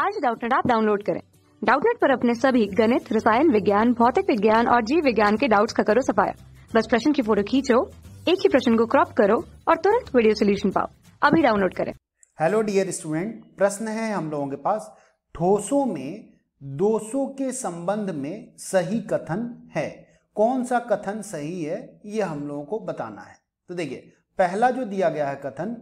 आज डाउटनेट आप डाउनलोड करें डाउटनेट पर अपने सभी गणित रसायन विज्ञान भौतिक विज्ञान और जीव विज्ञान के डाउट्स का करो सफाया बस प्रश्न की फोटो खींचो एक ही प्रश्न को क्रॉप करो और तुरंत वीडियो सोल्यूशन पाओ अभी डाउनलोड करें हेलो डियर स्टूडेंट प्रश्न है हम लोगों के पास ठोसों में 200 के संबंध में सही कथन है कौन सा कथन सही है ये हम लोगों को बताना है तो देखिए पहला जो दिया गया है कथन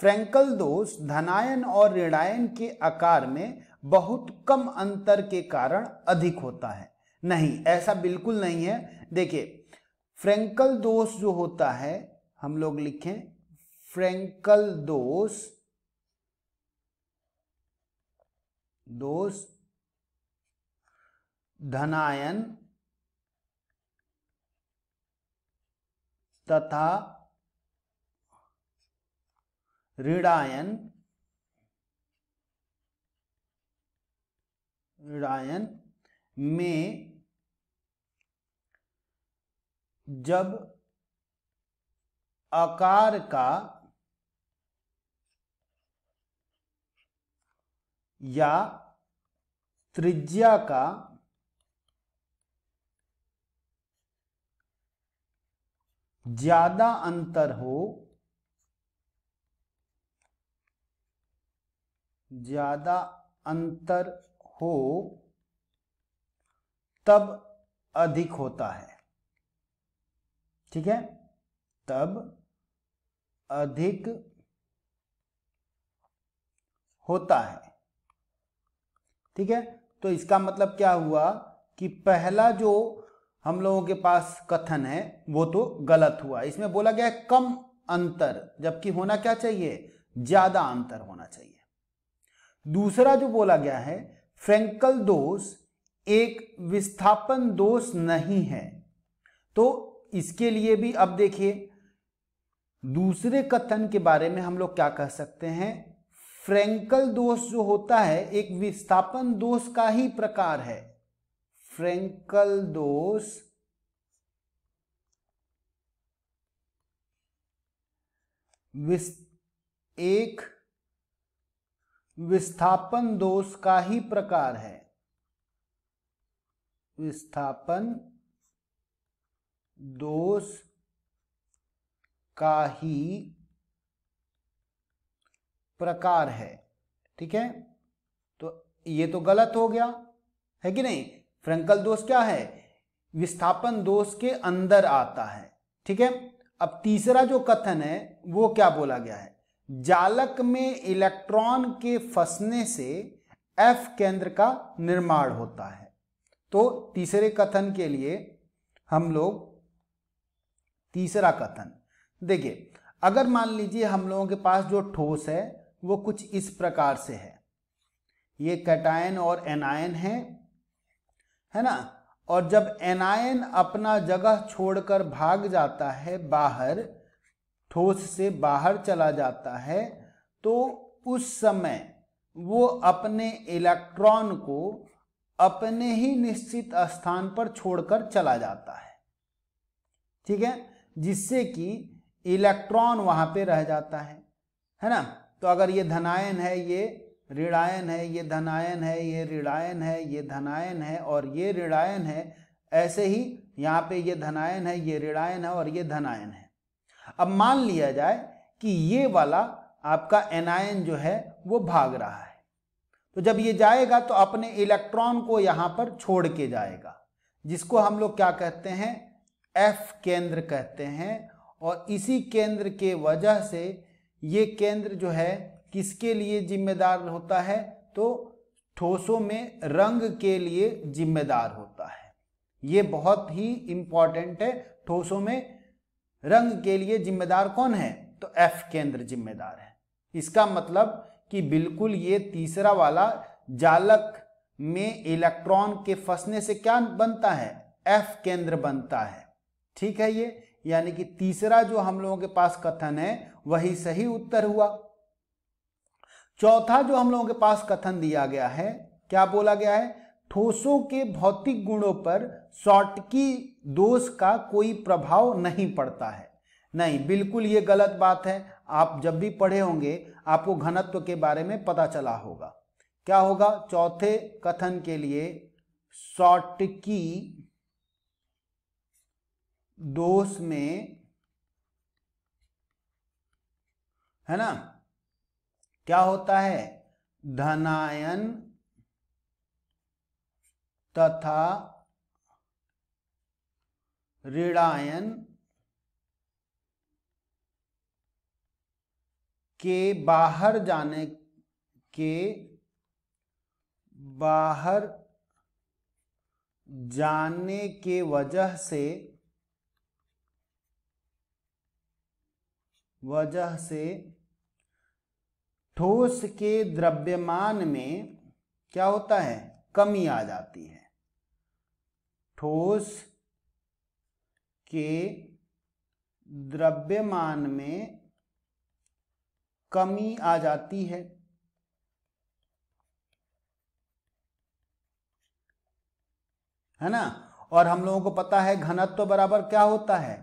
फ्रेंकल दोष धनायन और ऋणायन के आकार में बहुत कम अंतर के कारण अधिक होता है नहीं ऐसा बिल्कुल नहीं है देखिए फ्रेंकल दोष जो होता है हम लोग लिखें फ्रेंकल दोष दोष धनायन तथा रीड आयन आयन में जब आकार का या त्रिज्या का ज्यादा अंतर हो ज़्यादा अंतर हो तब अधिक होता है ठीक है तब अधिक होता है ठीक है तो इसका मतलब क्या हुआ कि पहला जो हम लोगों के पास कथन है वो तो गलत हुआ इसमें बोला गया है कम अंतर जबकि होना क्या चाहिए ज्यादा अंतर होना चाहिए दूसरा जो बोला गया है फ्रेंकल दोष एक विस्थापन दोष नहीं है तो इसके लिए भी अब देखिए दूसरे कथन के बारे में हम लोग क्या कह सकते हैं फ्रेंकल दोष जो होता है एक विस्थापन दोष का ही प्रकार है फ्रेंकल दोष विस्थ एक विस्थापन दोष का ही प्रकार है विस्थापन दोष का ही प्रकार है ठीक है तो ये तो गलत हो गया है कि नहीं फ्रंकल दोष क्या है विस्थापन दोष के अंदर आता है ठीक है अब तीसरा जो कथन है वो क्या बोला गया है जालक में इलेक्ट्रॉन के फंसने से एफ केंद्र का निर्माण होता है तो तीसरे कथन के लिए हम लोग तीसरा कथन देखिए अगर मान लीजिए हम लोगों के पास जो ठोस है वो कुछ इस प्रकार से है ये कैटायन और एनायन है है ना और जब एनायन अपना जगह छोड़कर भाग जाता है बाहर ठोस से बाहर चला जाता है तो उस समय वो अपने इलेक्ट्रॉन को अपने ही निश्चित स्थान पर छोड़कर चला जाता है ठीक है जिससे कि इलेक्ट्रॉन वहां पे रह जाता है है ना तो अगर ये धनायन है ये ऋणायन है ये धनायन है ये ऋणायन है ये धनायन है और ये ऋणायन है ऐसे ही यहाँ पे ये धनायन है ये ऋणायन है और ये धनायन है अब मान लिया जाए कि ये वाला आपका एनायन जो है वो भाग रहा है तो जब ये जाएगा तो अपने इलेक्ट्रॉन को यहाँ पर छोड़ के जाएगा जिसको हम लोग क्या कहते हैं एफ केंद्र कहते हैं और इसी केंद्र के वजह से ये केंद्र जो है किसके लिए जिम्मेदार होता है तो ठोसों में रंग के लिए जिम्मेदार होता है ये बहुत ही इम्पॉर्टेंट है ठोसों में रंग के लिए जिम्मेदार कौन है तो एफ केंद्र जिम्मेदार है इसका मतलब कि बिल्कुल ये तीसरा वाला जालक में इलेक्ट्रॉन के फंसने से क्या बनता है एफ केंद्र बनता है ठीक है ये यानी कि तीसरा जो हम लोगों के पास कथन है वही सही उत्तर हुआ चौथा जो हम लोगों के पास कथन दिया गया है क्या बोला गया है ठोसों के भौतिक गुणों पर शॉर्टकी दोष का कोई प्रभाव नहीं पड़ता है नहीं बिल्कुल ये गलत बात है आप जब भी पढ़े होंगे आपको घनत्व के बारे में पता चला होगा क्या होगा चौथे कथन के लिए शॉर्टकी दोष में है ना क्या होता है धनायन तथा ऋणायन के बाहर जाने के बाहर जाने के वजह से वजह से ठोस के द्रव्यमान में क्या होता है कमी आ जाती है ठोस के द्रव्यमान में कमी आ जाती है है ना और हम लोगों को पता है घनत्व तो बराबर क्या होता है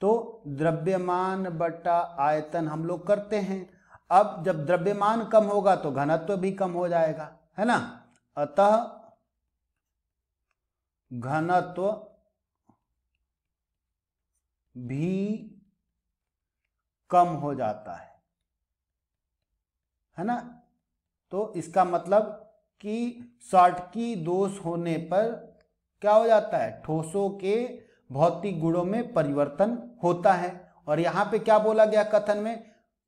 तो द्रव्यमान बटा आयतन हम लोग करते हैं अब जब द्रव्यमान कम होगा तो घनत्व तो भी कम हो जाएगा है ना अतः घनत्व भी कम हो जाता है है ना तो इसका मतलब कि की दोष होने पर क्या हो जाता है ठोसों के भौतिक गुणों में परिवर्तन होता है और यहां पे क्या बोला गया कथन में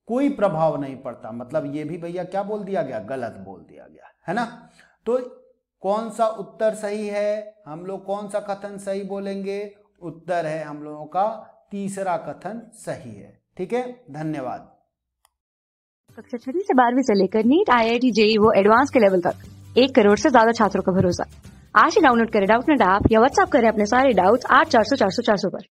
कोई प्रभाव नहीं पड़ता मतलब ये भी भैया क्या बोल दिया गया गलत बोल दिया गया है ना तो कौन सा उत्तर सही है हम लोग कौन सा कथन सही बोलेंगे उत्तर है हम लोगों का तीसरा कथन सही है ठीक है धन्यवाद कक्षा छठी से बारहवीं से लेकर NEET I I T JEE वो एडवांस के लेवल तक एक करोड़ से ज्यादा छात्रों का भरोसा आज ही डाउनलोड करें डाउट नेट ऐप या व्हाट्सएप करें अपने सारे डाउट्स आठ चार सौ चार सौ चार सौ पर